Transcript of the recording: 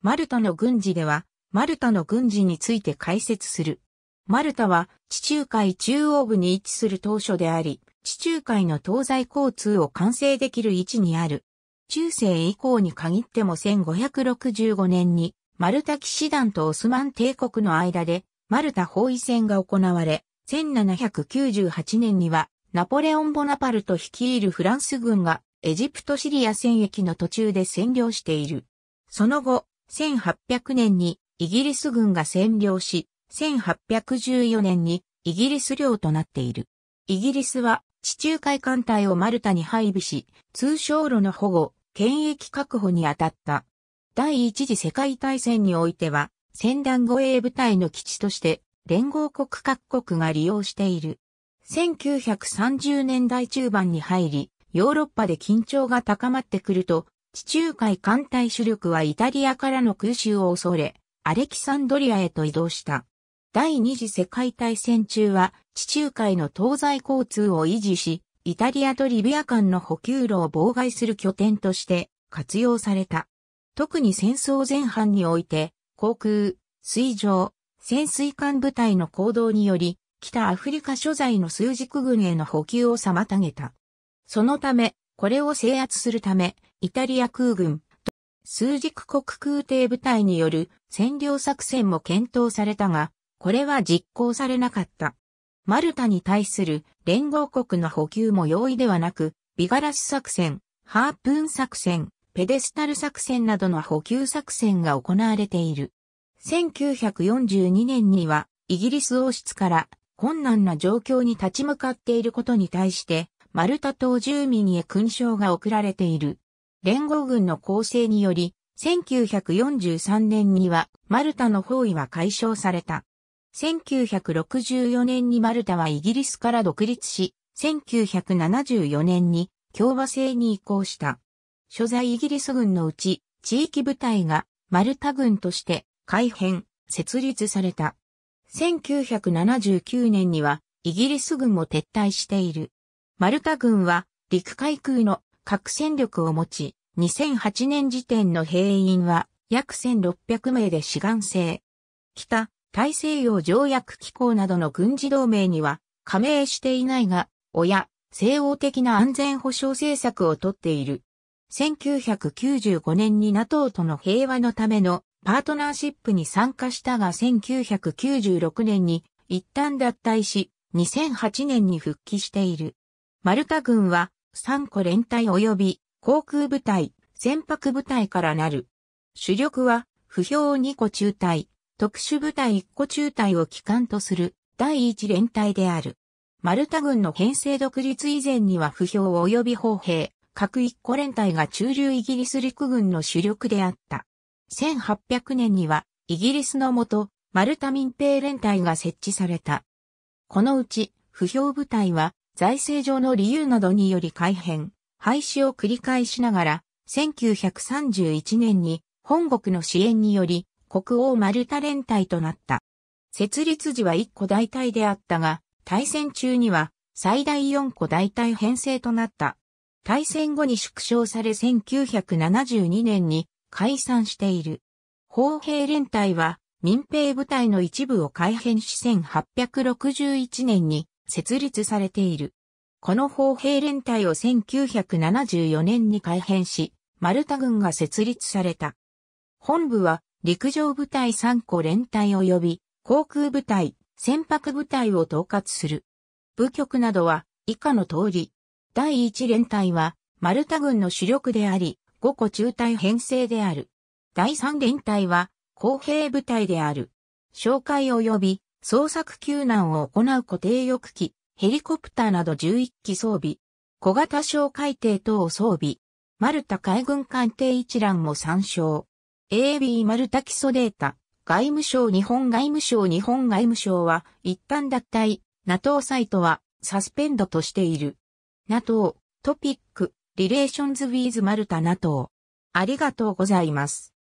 マルタの軍事では、マルタの軍事について解説する。マルタは地中海中央部に位置する当初であり、地中海の東西交通を完成できる位置にある。中世以降に限っても1565年に、マルタ騎士団とオスマン帝国の間で、マルタ包囲戦が行われ、1798年には、ナポレオン・ボナパルト率いるフランス軍が、エジプト・シリア戦役の途中で占領している。その後、1800年にイギリス軍が占領し、1814年にイギリス領となっている。イギリスは地中海艦隊をマルタに配備し、通商路の保護、権益確保に当たった。第一次世界大戦においては、戦団護衛部隊の基地として連合国各国が利用している。1930年代中盤に入り、ヨーロッパで緊張が高まってくると、地中海艦隊主力はイタリアからの空襲を恐れ、アレキサンドリアへと移動した。第二次世界大戦中は地中海の東西交通を維持し、イタリアとリビア間の補給路を妨害する拠点として活用された。特に戦争前半において、航空、水上、潜水艦部隊の行動により、北アフリカ所在の数軸軍への補給を妨げた。そのため、これを制圧するため、イタリア空軍、数軸国空挺部隊による占領作戦も検討されたが、これは実行されなかった。マルタに対する連合国の補給も容易ではなく、ビガラス作戦、ハープーン作戦、ペデスタル作戦などの補給作戦が行われている。1942年には、イギリス王室から困難な状況に立ち向かっていることに対して、マルタ島住民へ勲章が贈られている。連合軍の構成により、1943年にはマルタの包囲は解消された。1964年にマルタはイギリスから独立し、1974年に共和制に移行した。所在イギリス軍のうち地域部隊がマルタ軍として改編、設立された。1979年にはイギリス軍も撤退している。マルタ軍は陸海空の核戦力を持ち、2008年時点の兵員は約1600名で志願制。北、大西洋条約機構などの軍事同盟には加盟していないが、親、西欧的な安全保障政策をとっている。1995年に NATO との平和のためのパートナーシップに参加したが1996年に一旦脱退し、2008年に復帰している。マルタ軍は3個連隊及び航空部隊、船舶部隊からなる。主力は、不評2個中隊、特殊部隊1個中隊を機関とする第1連隊である。マルタ軍の編成独立以前には不評及び砲兵、各1個連隊が中流イギリス陸軍の主力であった。1800年には、イギリスのもと、マルタ民兵連隊が設置された。このうち、不評部隊は、財政上の理由などにより改編、廃止を繰り返しながら、1931年に本国の支援により国王マルタ連隊となった。設立時は1個大隊であったが、大戦中には最大4個大隊編成となった。大戦後に縮小され1972年に解散している。砲兵連隊は民兵部隊の一部を改編し1861年に設立されている。この砲兵連隊を1974年に改編し、丸太軍が設立された。本部は陸上部隊3個連隊及び航空部隊、船舶部隊を統括する。部局などは以下の通り。第1連隊は丸太軍の主力であり、5個中隊編成である。第3連隊は工兵部隊である。紹介及び捜索救難を行う固定翼機、ヘリコプターなど11機装備、小型小海艇等を装備、マルタ海軍艦艇一覧も参照。AB マルタ基礎データ、外務省日本外務省日本外務省は一旦脱退、NATO サイトはサスペンドとしている。NATO トピック、リレーションズウィーズマルタ NATO。ありがとうございます。